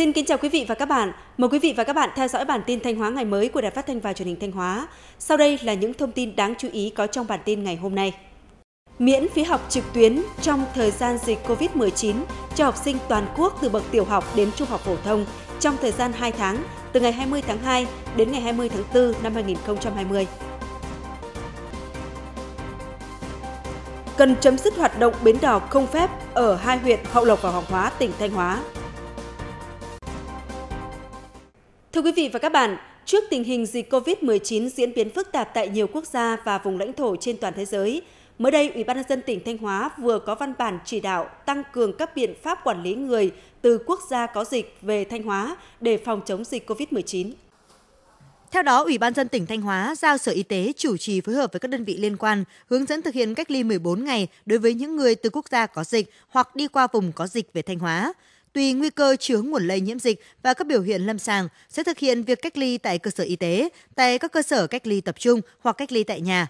Xin kính chào quý vị và các bạn. Mời quý vị và các bạn theo dõi bản tin Thanh Hóa ngày mới của Đài Phát thanh và Truyền hình Thanh Hóa. Sau đây là những thông tin đáng chú ý có trong bản tin ngày hôm nay. Miễn phí học trực tuyến trong thời gian dịch COVID-19 cho học sinh toàn quốc từ bậc tiểu học đến trung học phổ thông trong thời gian 2 tháng từ ngày 20 tháng 2 đến ngày 20 tháng 4 năm 2020. Cần chấm dứt hoạt động bến đò không phép ở hai huyện Hậu Lộc và Hoàng Hóa, tỉnh Thanh Hóa. Thưa quý vị và các bạn, trước tình hình dịch COVID-19 diễn biến phức tạp tại nhiều quốc gia và vùng lãnh thổ trên toàn thế giới, mới đây Ủy ban nhân dân tỉnh Thanh Hóa vừa có văn bản chỉ đạo tăng cường các biện pháp quản lý người từ quốc gia có dịch về Thanh Hóa để phòng chống dịch COVID-19. Theo đó, Ủy ban dân tỉnh Thanh Hóa giao Sở Y tế chủ trì phối hợp với các đơn vị liên quan hướng dẫn thực hiện cách ly 14 ngày đối với những người từ quốc gia có dịch hoặc đi qua vùng có dịch về Thanh Hóa tùy nguy cơ chứa nguồn lây nhiễm dịch và các biểu hiện lâm sàng sẽ thực hiện việc cách ly tại cơ sở y tế, tại các cơ sở cách ly tập trung hoặc cách ly tại nhà.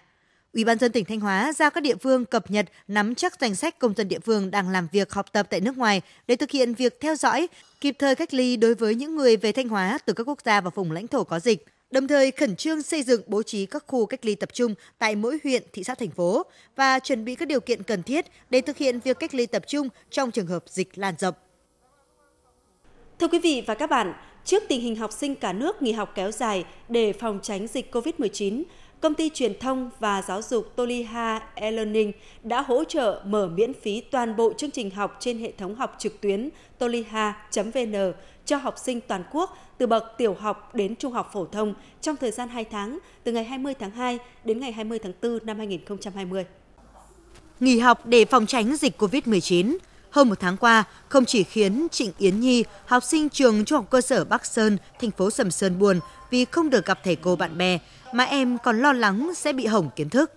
Ủy ban dân tỉnh Thanh Hóa giao các địa phương cập nhật nắm chắc danh sách công dân địa phương đang làm việc học tập tại nước ngoài để thực hiện việc theo dõi, kịp thời cách ly đối với những người về Thanh Hóa từ các quốc gia và vùng lãnh thổ có dịch đồng thời khẩn trương xây dựng bố trí các khu cách ly tập trung tại mỗi huyện, thị xã, thành phố và chuẩn bị các điều kiện cần thiết để thực hiện việc cách ly tập trung trong trường hợp dịch lan rộng. Thưa quý vị và các bạn, trước tình hình học sinh cả nước nghỉ học kéo dài để phòng tránh dịch COVID-19, công ty truyền thông và giáo dục Toliha e-learning đã hỗ trợ mở miễn phí toàn bộ chương trình học trên hệ thống học trực tuyến toliha.vn cho học sinh toàn quốc từ bậc tiểu học đến trung học phổ thông trong thời gian 2 tháng, từ ngày 20 tháng 2 đến ngày 20 tháng 4 năm 2020. Nghỉ học để phòng tránh dịch COVID-19, hơn một tháng qua, không chỉ khiến Trịnh Yến Nhi, học sinh trường trung học cơ sở Bắc Sơn, thành phố Sầm Sơn buồn vì không được gặp thầy cô bạn bè, mà em còn lo lắng sẽ bị hỏng kiến thức.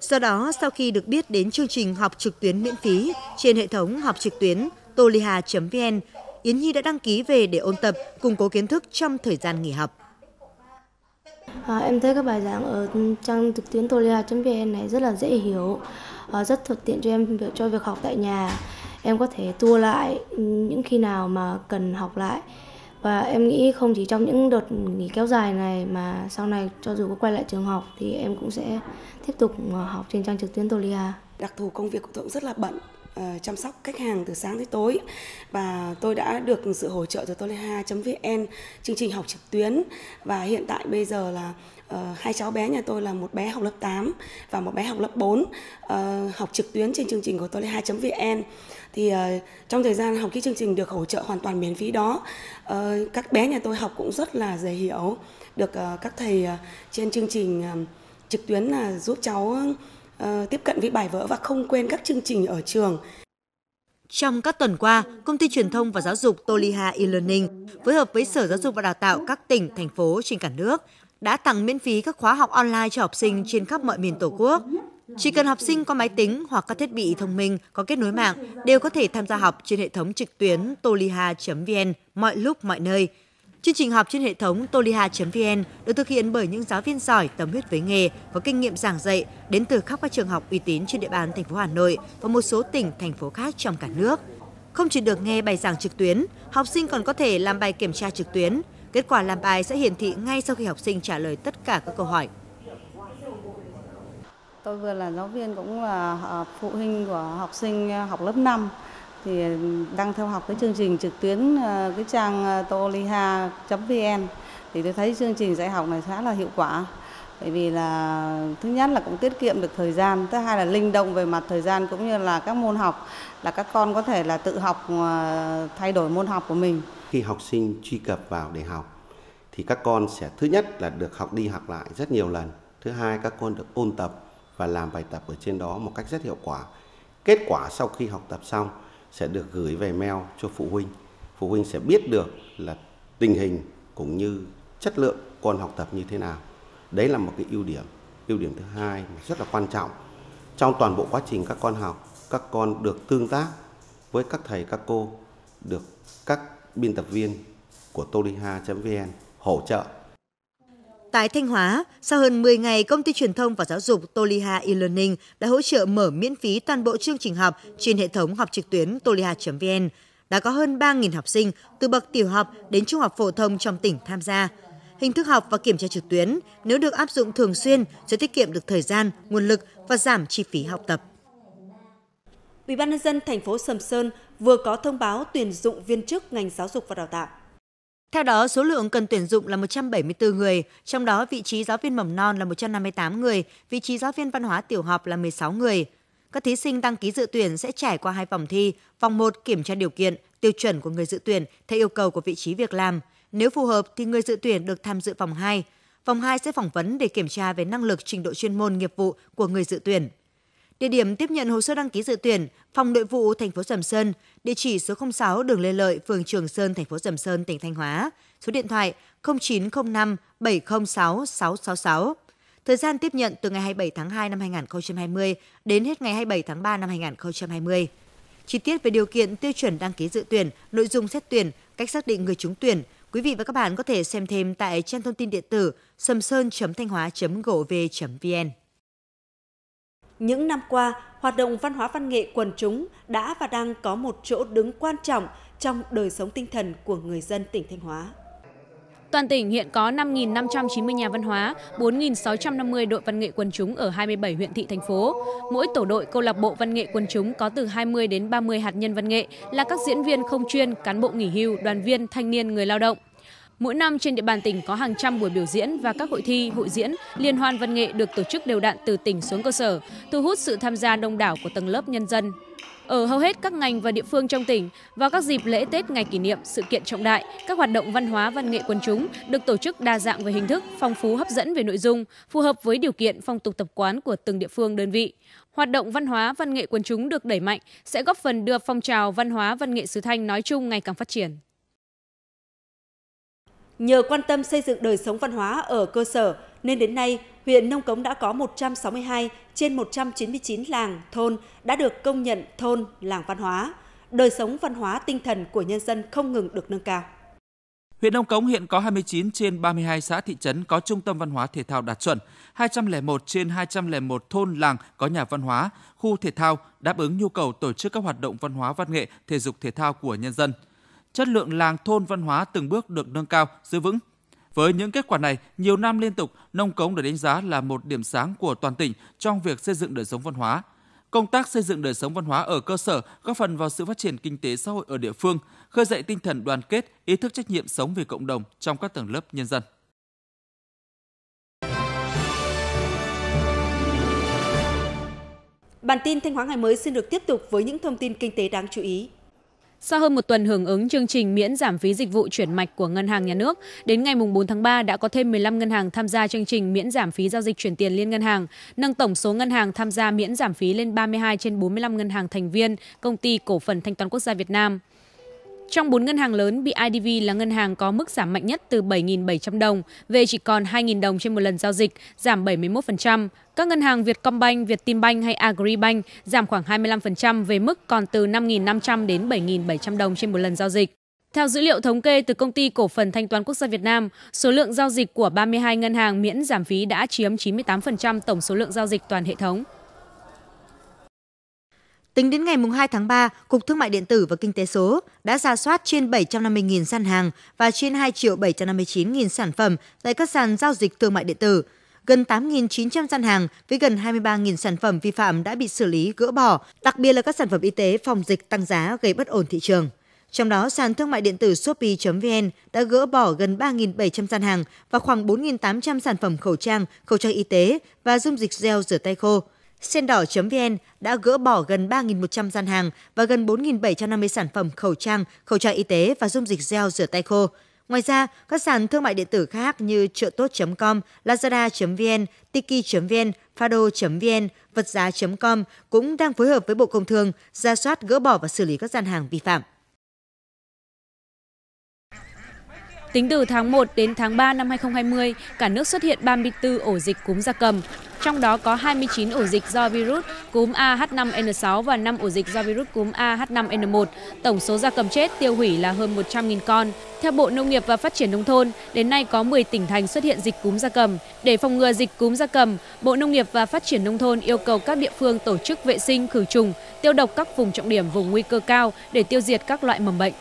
Do đó, sau khi được biết đến chương trình học trực tuyến miễn phí trên hệ thống học trực tuyến toliha.vn, Yến Nhi đã đăng ký về để ôn tập, củng cố kiến thức trong thời gian nghỉ học. À, em thấy các bài giảng ở trang trực tuyến toliha.vn này rất là dễ hiểu, à, rất thuận tiện cho em cho việc học tại nhà em có thể tua lại những khi nào mà cần học lại và em nghĩ không chỉ trong những đợt nghỉ kéo dài này mà sau này cho dù có quay lại trường học thì em cũng sẽ tiếp tục ờ, học trên trang trực tuyến Tolia. Đặc thù công việc của tôi cũng rất là bận, ờ, chăm sóc khách hàng từ sáng tới tối và tôi đã được sự hỗ trợ từ toleha.vn chương trình học trực tuyến và hiện tại bây giờ là uh, hai cháu bé nhà tôi là một bé học lớp 8 và một bé học lớp 4 uh, học trực tuyến trên chương trình của toleha.vn thì uh, trong thời gian học cái chương trình được hỗ trợ hoàn toàn miễn phí đó uh, các bé nhà tôi học cũng rất là dễ hiểu được uh, các thầy uh, trên chương trình uh, trực tuyến là giúp cháu uh, tiếp cận với bài vở và không quên các chương trình ở trường trong các tuần qua, Công ty Truyền thông và Giáo dục Toliha e-Learning phối hợp với Sở Giáo dục và Đào tạo các tỉnh, thành phố trên cả nước đã tặng miễn phí các khóa học online cho học sinh trên khắp mọi miền Tổ quốc. Chỉ cần học sinh có máy tính hoặc các thiết bị thông minh có kết nối mạng đều có thể tham gia học trên hệ thống trực tuyến toliha.vn mọi lúc mọi nơi. Chương trình học trên hệ thống toliha.vn được thực hiện bởi những giáo viên giỏi tâm huyết với nghề, có kinh nghiệm giảng dạy đến từ khắp các trường học uy tín trên địa bàn thành phố Hà Nội và một số tỉnh, thành phố khác trong cả nước. Không chỉ được nghe bài giảng trực tuyến, học sinh còn có thể làm bài kiểm tra trực tuyến, Kết quả làm bài sẽ hiển thị ngay sau khi học sinh trả lời tất cả các câu hỏi. Tôi vừa là giáo viên cũng là à, phụ huynh của học sinh à, học lớp 5 thì đang theo học cái chương trình trực tuyến à, cái trang toliha.vn thì tôi thấy chương trình dạy học này khá là hiệu quả bởi vì là thứ nhất là cũng tiết kiệm được thời gian thứ hai là linh động về mặt thời gian cũng như là các môn học là các con có thể là tự học ờ, thay đổi môn học của mình khi học sinh truy cập vào để học thì các con sẽ thứ nhất là được học đi học lại rất nhiều lần thứ hai các con được ôn tập và làm bài tập ở trên đó một cách rất hiệu quả kết quả sau khi học tập xong sẽ được gửi về mail cho phụ huynh phụ huynh sẽ biết được là tình hình cũng như chất lượng con học tập như thế nào đấy là một cái ưu điểm ưu điểm thứ hai rất là quan trọng trong toàn bộ quá trình các con học các con được tương tác với các thầy các cô được các biên tập viên của toliha.vn hỗ trợ Tại Thanh Hóa, sau hơn 10 ngày, công ty truyền thông và giáo dục Toliha e-learning đã hỗ trợ mở miễn phí toàn bộ chương trình học trên hệ thống học trực tuyến toliha.vn. Đã có hơn 3.000 học sinh từ bậc tiểu học đến trung học phổ thông trong tỉnh tham gia. Hình thức học và kiểm tra trực tuyến nếu được áp dụng thường xuyên sẽ tiết kiệm được thời gian, nguồn lực và giảm chi phí học tập. Ủy ban nhân dân thành phố Sầm Sơn vừa có thông báo tuyển dụng viên chức ngành giáo dục và đào tạo. Theo đó, số lượng cần tuyển dụng là 174 người, trong đó vị trí giáo viên mầm non là 158 người, vị trí giáo viên văn hóa tiểu học là 16 người. Các thí sinh đăng ký dự tuyển sẽ trải qua hai vòng thi, vòng 1 kiểm tra điều kiện, tiêu chuẩn của người dự tuyển theo yêu cầu của vị trí việc làm, nếu phù hợp thì người dự tuyển được tham dự vòng 2. Vòng 2 sẽ phỏng vấn để kiểm tra về năng lực trình độ chuyên môn nghiệp vụ của người dự tuyển. Địa điểm tiếp nhận hồ sơ đăng ký dự tuyển, Phòng Nội vụ thành phố Sầm Sơn, địa chỉ số 06 đường Lê Lợi, phường Trường Sơn, thành phố Sầm Sơn, tỉnh Thanh Hóa, số điện thoại 0905 706 666. Thời gian tiếp nhận từ ngày 27 tháng 2 năm 2020 đến hết ngày 27 tháng 3 năm 2020. Chi tiết về điều kiện tiêu chuẩn đăng ký dự tuyển, nội dung xét tuyển, cách xác định người trúng tuyển, Quý vị và các bạn có thể xem thêm tại trang thông tin điện tử sầm-sơn.thanh-hóa.gov.vn. Những năm qua, hoạt động văn hóa văn nghệ quần chúng đã và đang có một chỗ đứng quan trọng trong đời sống tinh thần của người dân tỉnh Thanh Hóa. Toàn tỉnh hiện có 5.590 nhà văn hóa, 4.650 đội văn nghệ quần chúng ở 27 huyện thị thành phố. Mỗi tổ đội câu lạc bộ văn nghệ quần chúng có từ 20 đến 30 hạt nhân văn nghệ là các diễn viên không chuyên, cán bộ nghỉ hưu, đoàn viên, thanh niên, người lao động. Mỗi năm trên địa bàn tỉnh có hàng trăm buổi biểu diễn và các hội thi, hội diễn, liên hoan văn nghệ được tổ chức đều đặn từ tỉnh xuống cơ sở, thu hút sự tham gia đông đảo của tầng lớp nhân dân. Ở hầu hết các ngành và địa phương trong tỉnh, vào các dịp lễ Tết ngày kỷ niệm, sự kiện trọng đại, các hoạt động văn hóa văn nghệ quần chúng được tổ chức đa dạng về hình thức, phong phú hấp dẫn về nội dung, phù hợp với điều kiện phong tục tập quán của từng địa phương đơn vị. Hoạt động văn hóa văn nghệ quần chúng được đẩy mạnh sẽ góp phần đưa phong trào văn hóa văn nghệ xứ Thanh nói chung ngày càng phát triển. Nhờ quan tâm xây dựng đời sống văn hóa ở cơ sở nên đến nay huyện Nông Cống đã có 162 trên 199 làng, thôn đã được công nhận thôn làng văn hóa. Đời sống văn hóa tinh thần của nhân dân không ngừng được nâng cao. Huyện Nông Cống hiện có 29 trên 32 xã thị trấn có trung tâm văn hóa thể thao đạt chuẩn, 201 trên 201 thôn làng có nhà văn hóa, khu thể thao đáp ứng nhu cầu tổ chức các hoạt động văn hóa văn nghệ, thể dục thể thao của nhân dân – chất lượng làng thôn văn hóa từng bước được nâng cao, giữ vững. Với những kết quả này, nhiều năm liên tục, nông cống được đánh giá là một điểm sáng của toàn tỉnh trong việc xây dựng đời sống văn hóa. Công tác xây dựng đời sống văn hóa ở cơ sở góp phần vào sự phát triển kinh tế xã hội ở địa phương, khơi dậy tinh thần đoàn kết, ý thức trách nhiệm sống vì cộng đồng trong các tầng lớp nhân dân. Bản tin Thanh Hóa ngày mới xin được tiếp tục với những thông tin kinh tế đáng chú ý. Sau hơn một tuần hưởng ứng chương trình miễn giảm phí dịch vụ chuyển mạch của Ngân hàng Nhà nước, đến ngày 4 tháng 3 đã có thêm 15 ngân hàng tham gia chương trình miễn giảm phí giao dịch chuyển tiền liên ngân hàng, nâng tổng số ngân hàng tham gia miễn giảm phí lên 32 trên 45 ngân hàng thành viên Công ty Cổ phần Thanh toán Quốc gia Việt Nam. Trong 4 ngân hàng lớn, BIDV là ngân hàng có mức giảm mạnh nhất từ 7.700 đồng về chỉ còn 2.000 đồng trên một lần giao dịch, giảm 71%. Các ngân hàng Vietcombank, Vietinbank hay Agribank giảm khoảng 25% về mức còn từ 5.500 đến 7.700 đồng trên một lần giao dịch. Theo dữ liệu thống kê từ Công ty Cổ phần Thanh toán Quốc gia Việt Nam, số lượng giao dịch của 32 ngân hàng miễn giảm phí đã chiếm 98% tổng số lượng giao dịch toàn hệ thống. Tính đến ngày 2 tháng 3, Cục Thương mại Điện tử và Kinh tế số đã ra soát trên 750.000 gian hàng và trên 2 triệu 759.000 sản phẩm tại các sàn giao dịch thương mại điện tử. Gần 8.900 gian hàng với gần 23.000 sản phẩm vi phạm đã bị xử lý gỡ bỏ, đặc biệt là các sản phẩm y tế phòng dịch tăng giá gây bất ổn thị trường. Trong đó, sàn thương mại điện tử Shopee.vn đã gỡ bỏ gần 3.700 gian hàng và khoảng 4.800 sản phẩm khẩu trang, khẩu trang y tế và dung dịch gel rửa tay khô – Sen đỏ.vn đã gỡ bỏ gần 3.100 gian hàng và gần 4.750 sản phẩm khẩu trang, khẩu trang y tế và dung dịch gel rửa tay khô. Ngoài ra, các sàn thương mại điện tử khác như chợ tốt.com, lazada.vn, tiki.vn, fado.vn, vật giá com cũng đang phối hợp với Bộ Công Thương ra soát gỡ bỏ và xử lý các gian hàng vi phạm. Tính từ tháng 1 đến tháng 3 năm 2020, cả nước xuất hiện 34 ổ dịch cúm gia cầm, trong đó có 29 ổ dịch do virus cúm AH5N6 và 5 ổ dịch do virus cúm AH5N1. Tổng số gia cầm chết tiêu hủy là hơn 100.000 con. Theo Bộ Nông nghiệp và Phát triển Nông thôn, đến nay có 10 tỉnh thành xuất hiện dịch cúm gia cầm. Để phòng ngừa dịch cúm gia cầm, Bộ Nông nghiệp và Phát triển Nông thôn yêu cầu các địa phương tổ chức vệ sinh khử trùng, tiêu độc các vùng trọng điểm vùng nguy cơ cao để tiêu diệt các loại mầm bệnh.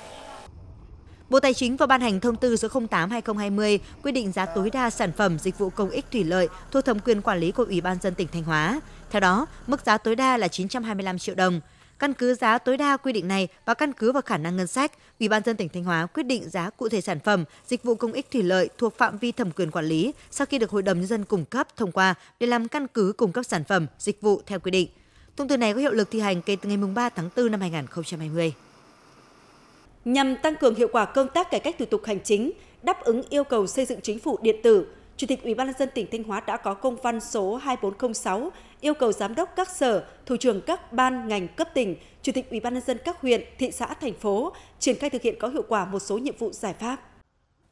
Bộ Tài chính vừa ban hành thông tư số 08/2020 quy định giá tối đa sản phẩm dịch vụ công ích thủy lợi thuộc thẩm quyền quản lý của Ủy ban dân tỉnh Thanh Hóa. Theo đó, mức giá tối đa là 925 triệu đồng. Căn cứ giá tối đa quy định này và căn cứ vào khả năng ngân sách, Ủy ban dân tỉnh Thanh Hóa quyết định giá cụ thể sản phẩm dịch vụ công ích thủy lợi thuộc phạm vi thẩm quyền quản lý sau khi được Hội đồng nhân dân cung cấp thông qua để làm căn cứ cung cấp sản phẩm dịch vụ theo quy định. Thông tư này có hiệu lực thi hành kể từ ngày 3 tháng 4 năm 2020 nhằm tăng cường hiệu quả công tác cải cách thủ tục hành chính, đáp ứng yêu cầu xây dựng chính phủ điện tử, Chủ tịch ủy ban nhân dân tỉnh Thanh Hóa đã có công văn số 2406 yêu cầu giám đốc các sở, thủ trưởng các ban ngành cấp tỉnh, Chủ tịch ủy ban nhân dân các huyện, thị xã, thành phố triển khai thực hiện có hiệu quả một số nhiệm vụ giải pháp.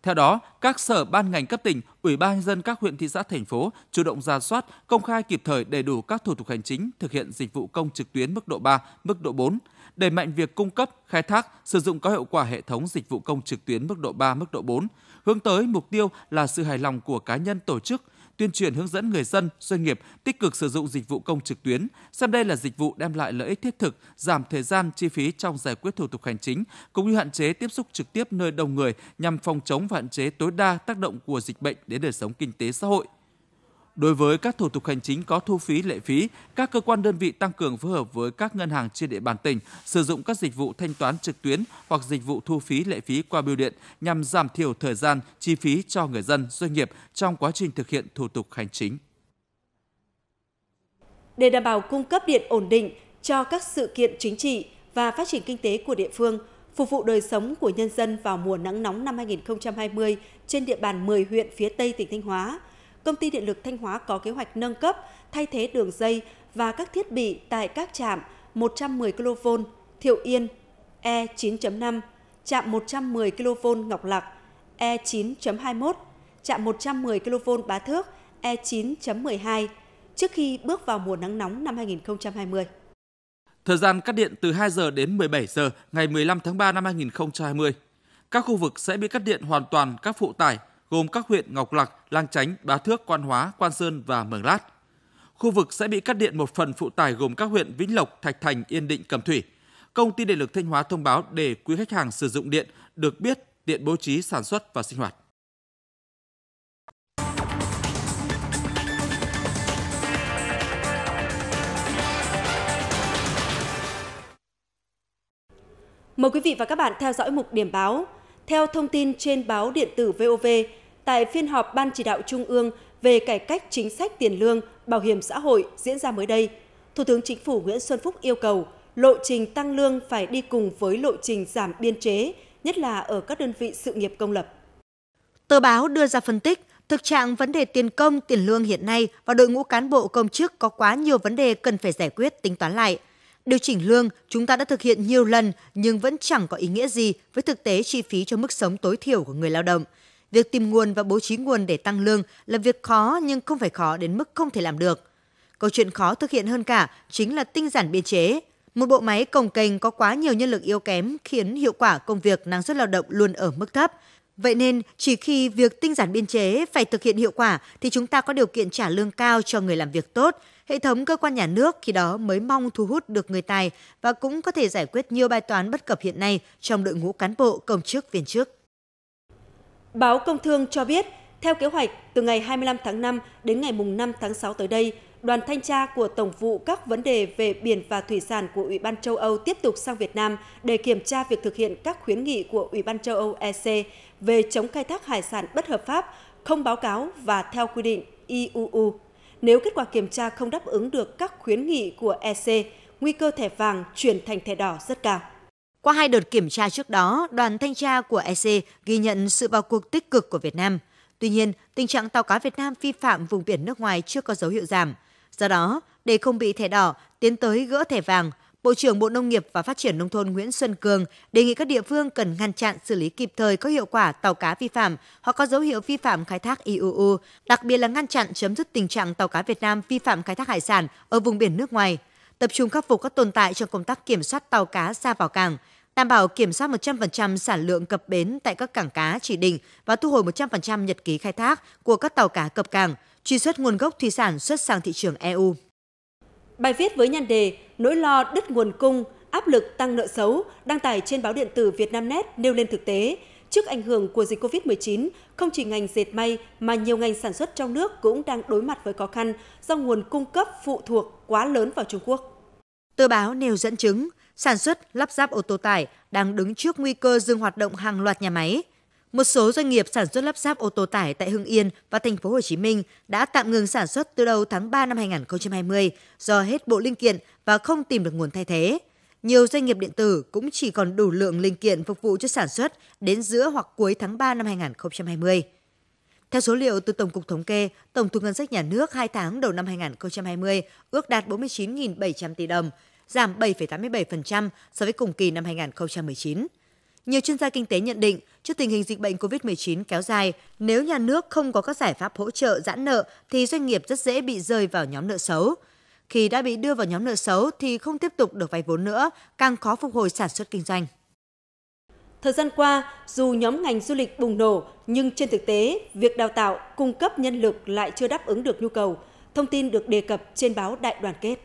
Theo đó, các sở ban ngành cấp tỉnh, ủy ban nhân dân các huyện thị xã thành phố chủ động ra soát, công khai kịp thời đầy đủ các thủ tục hành chính thực hiện dịch vụ công trực tuyến mức độ 3, mức độ 4 đẩy mạnh việc cung cấp, khai thác, sử dụng có hiệu quả hệ thống dịch vụ công trực tuyến mức độ 3, mức độ 4, hướng tới mục tiêu là sự hài lòng của cá nhân tổ chức, tuyên truyền hướng dẫn người dân, doanh nghiệp tích cực sử dụng dịch vụ công trực tuyến, xem đây là dịch vụ đem lại lợi ích thiết thực, giảm thời gian, chi phí trong giải quyết thủ tục hành chính, cũng như hạn chế tiếp xúc trực tiếp nơi đông người nhằm phòng chống và hạn chế tối đa tác động của dịch bệnh đến đời sống kinh tế xã hội. Đối với các thủ tục hành chính có thu phí lệ phí, các cơ quan đơn vị tăng cường phối hợp với các ngân hàng trên địa bàn tỉnh sử dụng các dịch vụ thanh toán trực tuyến hoặc dịch vụ thu phí lệ phí qua bưu điện nhằm giảm thiểu thời gian, chi phí cho người dân, doanh nghiệp trong quá trình thực hiện thủ tục hành chính. Để đảm bảo cung cấp điện ổn định cho các sự kiện chính trị và phát triển kinh tế của địa phương, phục vụ đời sống của nhân dân vào mùa nắng nóng năm 2020 trên địa bàn 10 huyện phía Tây tỉnh Thanh Hóa – Công ty Điện lực Thanh Hóa có kế hoạch nâng cấp, thay thế đường dây và các thiết bị tại các trạm 110 kV Thiệu Yên E 9.5, trạm 110 kV Ngọc Lặc E 9.21, trạm 110 kV Bá Thước E 9.12 trước khi bước vào mùa nắng nóng năm 2020. Thời gian cắt điện từ 2 giờ đến 17 giờ ngày 15 tháng 3 năm 2020. Các khu vực sẽ bị cắt điện hoàn toàn các phụ tải, gồm các huyện Ngọc Lặc, Lang Chánh, Bá Thước, Quan Hóa, Quan Sơn và Mường Lát. Khu vực sẽ bị cắt điện một phần phụ tải gồm các huyện Vĩnh Lộc, Thạch Thành, Yên Định, Cẩm Thủy. Công ty Điện lực Thanh Hóa thông báo để quý khách hàng sử dụng điện được biết điện bố trí sản xuất và sinh hoạt. Mời quý vị và các bạn theo dõi mục điểm báo. Theo thông tin trên báo điện tử VOV, tại phiên họp Ban chỉ đạo Trung ương về cải cách chính sách tiền lương, bảo hiểm xã hội diễn ra mới đây, Thủ tướng Chính phủ Nguyễn Xuân Phúc yêu cầu lộ trình tăng lương phải đi cùng với lộ trình giảm biên chế, nhất là ở các đơn vị sự nghiệp công lập. Tờ báo đưa ra phân tích, thực trạng vấn đề tiền công, tiền lương hiện nay và đội ngũ cán bộ công chức có quá nhiều vấn đề cần phải giải quyết tính toán lại – Điều chỉnh lương chúng ta đã thực hiện nhiều lần nhưng vẫn chẳng có ý nghĩa gì với thực tế chi phí cho mức sống tối thiểu của người lao động. Việc tìm nguồn và bố trí nguồn để tăng lương là việc khó nhưng không phải khó đến mức không thể làm được. Câu chuyện khó thực hiện hơn cả chính là tinh giản biên chế. Một bộ máy cồng kềnh có quá nhiều nhân lực yếu kém khiến hiệu quả công việc năng suất lao động luôn ở mức thấp – Vậy nên, chỉ khi việc tinh giản biên chế phải thực hiện hiệu quả thì chúng ta có điều kiện trả lương cao cho người làm việc tốt, hệ thống cơ quan nhà nước khi đó mới mong thu hút được người tài và cũng có thể giải quyết nhiều bài toán bất cập hiện nay trong đội ngũ cán bộ công chức viên chức. Báo Công Thương cho biết, theo kế hoạch, từ ngày 25 tháng 5 đến ngày 5 tháng 6 tới đây, đoàn thanh tra của Tổng vụ các vấn đề về biển và thủy sản của Ủy ban châu Âu tiếp tục sang Việt Nam để kiểm tra việc thực hiện các khuyến nghị của Ủy ban châu Âu EC về chống khai thác hải sản bất hợp pháp, không báo cáo và theo quy định IUU. E Nếu kết quả kiểm tra không đáp ứng được các khuyến nghị của EC, nguy cơ thẻ vàng chuyển thành thẻ đỏ rất cao. Qua hai đợt kiểm tra trước đó, đoàn thanh tra của EC ghi nhận sự vào cuộc tích cực của Việt Nam. Tuy nhiên, tình trạng tàu cá Việt Nam vi phạm vùng biển nước ngoài chưa có dấu hiệu giảm. Do đó, để không bị thẻ đỏ tiến tới gỡ thẻ vàng, Bộ trưởng Bộ Nông nghiệp và Phát triển Nông thôn Nguyễn Xuân Cường đề nghị các địa phương cần ngăn chặn xử lý kịp thời có hiệu quả tàu cá vi phạm hoặc có dấu hiệu vi phạm khai thác IUU, đặc biệt là ngăn chặn chấm dứt tình trạng tàu cá Việt Nam vi phạm khai thác hải sản ở vùng biển nước ngoài, tập trung khắc phục các tồn tại trong công tác kiểm soát tàu cá ra vào cảng, đảm bảo kiểm soát 100% sản lượng cập bến tại các cảng cá chỉ định và thu hồi 100% nhật ký khai thác của các tàu cá cập cảng, truy xuất nguồn gốc thủy sản xuất sang thị trường EU. Bài viết với nhan đề Nỗi lo đứt nguồn cung, áp lực tăng nợ xấu đăng tải trên báo điện tử Vietnamnet nêu lên thực tế Trước ảnh hưởng của dịch COVID-19, không chỉ ngành dệt may mà nhiều ngành sản xuất trong nước cũng đang đối mặt với khó khăn do nguồn cung cấp phụ thuộc quá lớn vào Trung Quốc. Tờ báo nêu dẫn chứng, sản xuất lắp ráp ô tô tải đang đứng trước nguy cơ dừng hoạt động hàng loạt nhà máy – một số doanh nghiệp sản xuất lắp ráp ô tô tải tại Hưng Yên và thành phố Hồ Chí Minh đã tạm ngừng sản xuất từ đầu tháng 3 năm 2020 do hết bộ linh kiện và không tìm được nguồn thay thế. Nhiều doanh nghiệp điện tử cũng chỉ còn đủ lượng linh kiện phục vụ cho sản xuất đến giữa hoặc cuối tháng 3 năm 2020. Theo số liệu từ Tổng cục Thống kê, tổng thu ngân sách nhà nước 2 tháng đầu năm 2020 ước đạt 49.700 tỷ đồng, giảm 7,87% so với cùng kỳ năm 2019. Nhiều chuyên gia kinh tế nhận định Trước tình hình dịch bệnh COVID-19 kéo dài, nếu nhà nước không có các giải pháp hỗ trợ giãn nợ thì doanh nghiệp rất dễ bị rơi vào nhóm nợ xấu. Khi đã bị đưa vào nhóm nợ xấu thì không tiếp tục được vay vốn nữa, càng khó phục hồi sản xuất kinh doanh. Thời gian qua, dù nhóm ngành du lịch bùng nổ, nhưng trên thực tế, việc đào tạo, cung cấp nhân lực lại chưa đáp ứng được nhu cầu. Thông tin được đề cập trên báo Đại đoàn kết.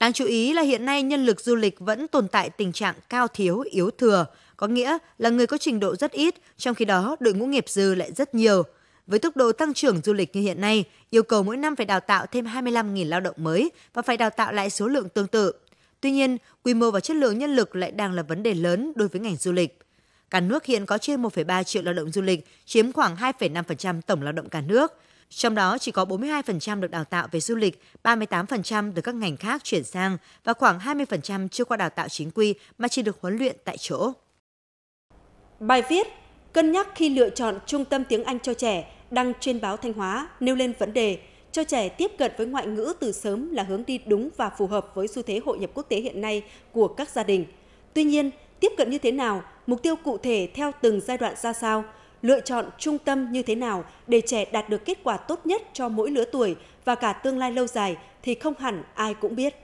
Đáng chú ý là hiện nay nhân lực du lịch vẫn tồn tại tình trạng cao thiếu, yếu thừa có nghĩa là người có trình độ rất ít, trong khi đó đội ngũ nghiệp dư lại rất nhiều. Với tốc độ tăng trưởng du lịch như hiện nay, yêu cầu mỗi năm phải đào tạo thêm 25.000 lao động mới và phải đào tạo lại số lượng tương tự. Tuy nhiên, quy mô và chất lượng nhân lực lại đang là vấn đề lớn đối với ngành du lịch. Cả nước hiện có trên 1,3 triệu lao động du lịch, chiếm khoảng 2,5% tổng lao động cả nước. Trong đó chỉ có 42% được đào tạo về du lịch, 38% từ các ngành khác chuyển sang và khoảng 20% chưa qua đào tạo chính quy mà chỉ được huấn luyện tại chỗ. Bài viết Cân nhắc khi lựa chọn trung tâm tiếng Anh cho trẻ đăng trên báo Thanh Hóa nêu lên vấn đề cho trẻ tiếp cận với ngoại ngữ từ sớm là hướng đi đúng và phù hợp với xu thế hội nhập quốc tế hiện nay của các gia đình. Tuy nhiên, tiếp cận như thế nào, mục tiêu cụ thể theo từng giai đoạn ra sao, lựa chọn trung tâm như thế nào để trẻ đạt được kết quả tốt nhất cho mỗi lứa tuổi và cả tương lai lâu dài thì không hẳn ai cũng biết.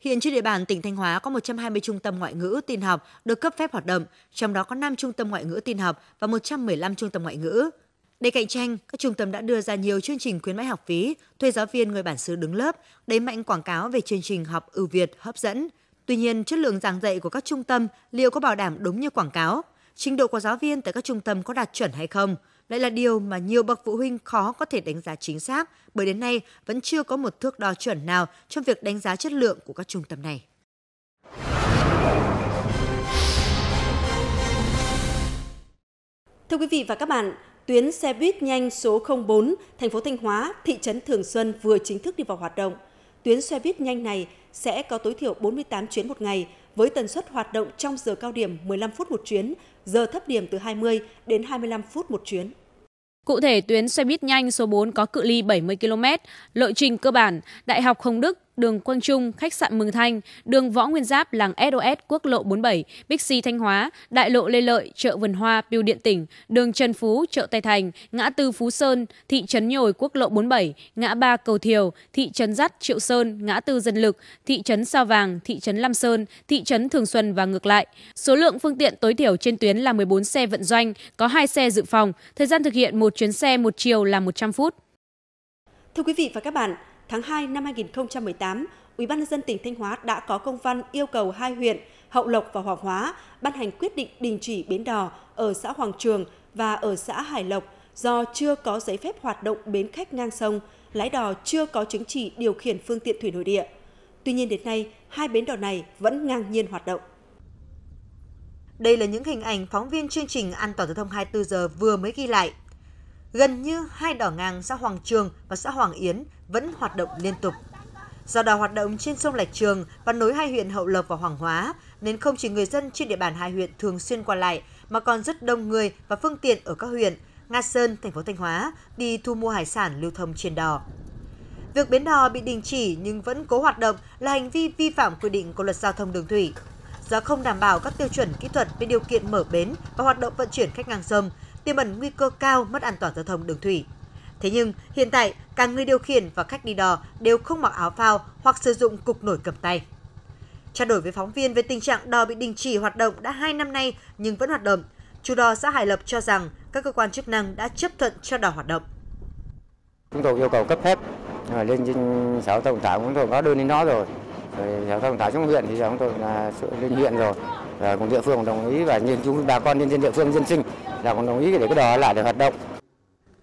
Hiện trên địa bàn tỉnh Thanh Hóa có 120 trung tâm ngoại ngữ tin học được cấp phép hoạt động, trong đó có 5 trung tâm ngoại ngữ tin học và 115 trung tâm ngoại ngữ. Để cạnh tranh, các trung tâm đã đưa ra nhiều chương trình khuyến mãi học phí, thuê giáo viên người bản xứ đứng lớp, đẩy mạnh quảng cáo về chương trình học ưu việt hấp dẫn. Tuy nhiên, chất lượng giảng dạy của các trung tâm liệu có bảo đảm đúng như quảng cáo? Trình độ của giáo viên tại các trung tâm có đạt chuẩn hay không? lại là điều mà nhiều bậc phụ huynh khó có thể đánh giá chính xác bởi đến nay vẫn chưa có một thước đo chuẩn nào trong việc đánh giá chất lượng của các trung tâm này. Thưa quý vị và các bạn, tuyến xe buýt nhanh số 04 thành phố Thanh Hóa, thị trấn Thường Xuân vừa chính thức đi vào hoạt động. Tuyến xe buýt nhanh này sẽ có tối thiểu 48 chuyến một ngày với tần suất hoạt động trong giờ cao điểm 15 phút một chuyến, giờ thấp điểm từ 20 đến 25 phút một chuyến. Cụ thể, tuyến xe buýt nhanh số 4 có cự ly 70 km, lộ trình cơ bản, Đại học Hồng Đức đường Quang Trung, khách sạn Mường Thanh, đường Võ Nguyên Giáp, làng SOS, quốc lộ 47, Bixi Thanh Hóa, đại lộ Lê Lợi, chợ Vườn Hoa, Biêu Điện Tỉnh, đường Trần Phú, chợ Tây Thành, ngã tư Phú Sơn, thị trấn Nhồi, quốc lộ 47, ngã ba Cầu Thiều, thị trấn Dắt, Triệu Sơn, ngã tư Dân Lực, thị trấn Sao Vàng, thị trấn Lam Sơn, thị trấn Thường Xuân và ngược lại. Số lượng phương tiện tối thiểu trên tuyến là 14 xe vận doanh, có 2 xe dự phòng. Thời gian thực hiện một chuyến xe một chiều là 100 phút. Thưa quý vị và các bạn, tháng 2 năm 2018, Ủy ban Nhân dân tỉnh Thanh Hóa đã có công văn yêu cầu hai huyện Hậu Lộc và Hoàng Hóa ban hành quyết định đình chỉ bến đò ở xã Hoàng Trường và ở xã Hải Lộc do chưa có giấy phép hoạt động bến khách ngang sông, lái đò chưa có chứng chỉ điều khiển phương tiện thủy nội địa. Tuy nhiên đến nay, hai bến đò này vẫn ngang nhiên hoạt động. Đây là những hình ảnh phóng viên chương trình An toàn giao thông 24 giờ vừa mới ghi lại gần như hai đỏ ngang xã Hoàng Trường và xã Hoàng Yến vẫn hoạt động liên tục. Do đò hoạt động trên sông Lạch Trường và nối hai huyện Hậu Lộc và Hoàng Hóa, nên không chỉ người dân trên địa bàn hai huyện thường xuyên qua lại, mà còn rất đông người và phương tiện ở các huyện Nga Sơn, thành phố Thanh Hóa đi thu mua hải sản lưu thông trên đò. Việc bến đò bị đình chỉ nhưng vẫn cố hoạt động là hành vi vi phạm quy định của luật giao thông đường thủy. Do không đảm bảo các tiêu chuẩn kỹ thuật về điều kiện mở bến và hoạt động vận chuyển khách ngang sông, tiềm ẩn nguy cơ cao mất an toàn giao thông đường thủy. Thế nhưng, hiện tại, cả người điều khiển và khách đi đò đều không mặc áo phao hoặc sử dụng cục nổi cầm tay. Trao đổi với phóng viên về tình trạng đò bị đình chỉ hoạt động đã 2 năm nay nhưng vẫn hoạt động, chủ đò xã Hải Lập cho rằng các cơ quan chức năng đã chấp thuận cho đò hoạt động. Chúng tôi yêu cầu cấp phép à, lên trên sở tổng tạo chúng tôi có đưa đến đó rồi giao thông tải trong huyện thì chúng tôi là lên huyện rồi và cùng địa phương đồng ý và nhân chúng bà con nhân dân địa phương dân sinh là cũng đồng ý để cái đó lại để hoạt động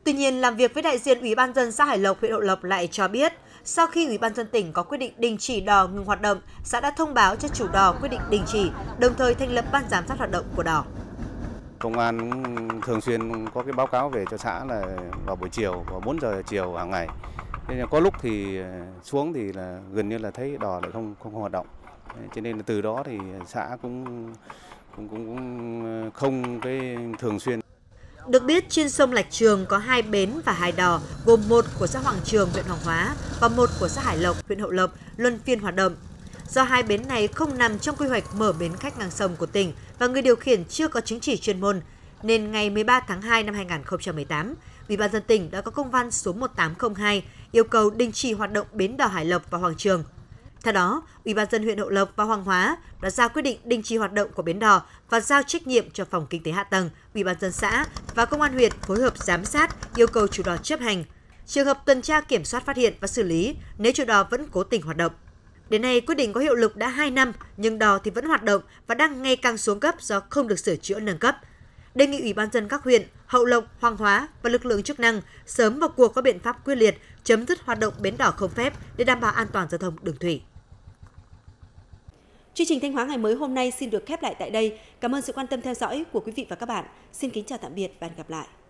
Tuy nhiên, làm việc với đại diện Ủy ban dân xã Hải Lộc, huyện Hậu Lộc lại cho biết, sau khi Ủy ban dân tỉnh có quyết định đình chỉ đò ngừng hoạt động, xã đã thông báo cho chủ đò quyết định đình chỉ, đồng thời thành lập ban giám sát hoạt động của đò. Công an thường xuyên có cái báo cáo về cho xã là vào buổi chiều, vào 4 giờ chiều hàng ngày nên là có lúc thì ờ, xuống thì là gần như là thấy đò lại không không hoạt động cho nên là từ đó thì xã cũng cũng cũng, cũng ờ, không cái thường xuyên được biết trên sông Lạch Trường có hai bến và hai đò, gồm một của xã Hoàng Trường, huyện Hoàng Hóa và một của xã Hải Lộc, huyện Hậu Lộc, luân phiên hoạt động. Do hai bến này không nằm trong quy hoạch mở bến khách ngang sông của tỉnh và người điều khiển chưa có chứng chỉ chuyên môn, nên ngày 13 tháng 2 năm 2018, Ủy ban dân tỉnh đã có công văn số 1802 yêu cầu đình chỉ hoạt động bến đò Hải Lộc và Hoàng Trường. Theo đó, Ủy ban dân huyện Hậu Lộc và Hoàng Hóa đã ra quyết định đình chỉ hoạt động của bến đò và giao trách nhiệm cho phòng kinh tế hạ tầng, Ủy ban dân xã và công an huyện phối hợp giám sát, yêu cầu chủ đò chấp hành. Trường hợp tuần tra kiểm soát phát hiện và xử lý nếu chủ đò vẫn cố tình hoạt động. Đến nay, quyết định có hiệu lực đã 2 năm, nhưng đò thì vẫn hoạt động và đang ngày càng xuống cấp do không được sửa chữa nâng cấp, đề nghị Ủy ban dân các huyện Hậu Lộc, Hoàng Hóa và lực lượng chức năng sớm vào cuộc có biện pháp quyết liệt chấm dứt hoạt động bến đỏ không phép để đảm bảo an toàn giao thông đường thủy. Chương trình Thanh Hóa ngày mới hôm nay xin được khép lại tại đây. Cảm ơn sự quan tâm theo dõi của quý vị và các bạn. Xin kính chào tạm biệt và hẹn gặp lại.